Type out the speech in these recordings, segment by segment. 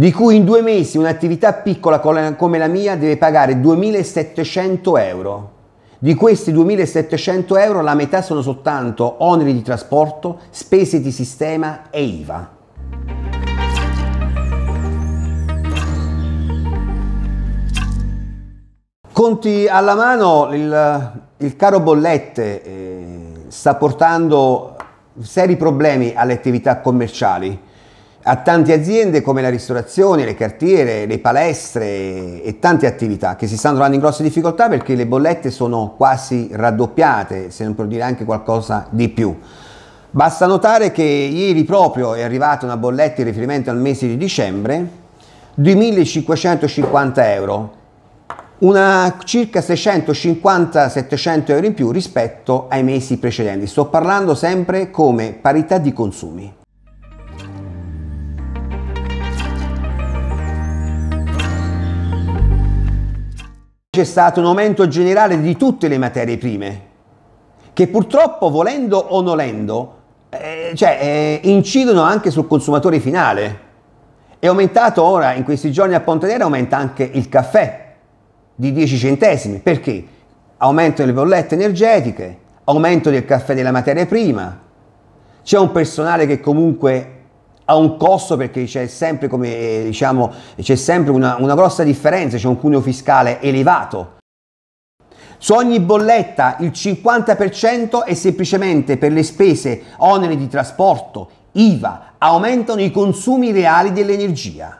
di cui in due mesi un'attività piccola come la mia deve pagare 2.700 euro. Di questi 2.700 euro la metà sono soltanto oneri di trasporto, spese di sistema e IVA. Conti alla mano, il, il caro bollette eh, sta portando seri problemi alle attività commerciali a tante aziende come la ristorazione, le cartiere, le palestre e tante attività che si stanno trovando in grosse difficoltà perché le bollette sono quasi raddoppiate, se non per dire anche qualcosa di più. Basta notare che ieri proprio è arrivata una bolletta in riferimento al mese di dicembre di 1.550 euro, una circa 650-700 euro in più rispetto ai mesi precedenti. Sto parlando sempre come parità di consumi. c'è stato un aumento generale di tutte le materie prime, che purtroppo, volendo o nolendo, eh, cioè, eh, incidono anche sul consumatore finale. È aumentato ora, in questi giorni a Ponte Nera, aumenta anche il caffè di 10 centesimi. Perché? Aumento delle bollette energetiche, aumento del caffè della materia prima. C'è un personale che comunque ha un costo perché c'è sempre, come, eh, diciamo, c'è sempre una, una grossa differenza, c'è un cuneo fiscale elevato. Su ogni bolletta il 50% è semplicemente per le spese, oneri di trasporto, IVA, aumentano i consumi reali dell'energia.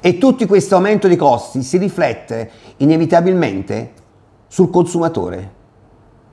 E tutto questo aumento dei costi si riflette inevitabilmente sul consumatore.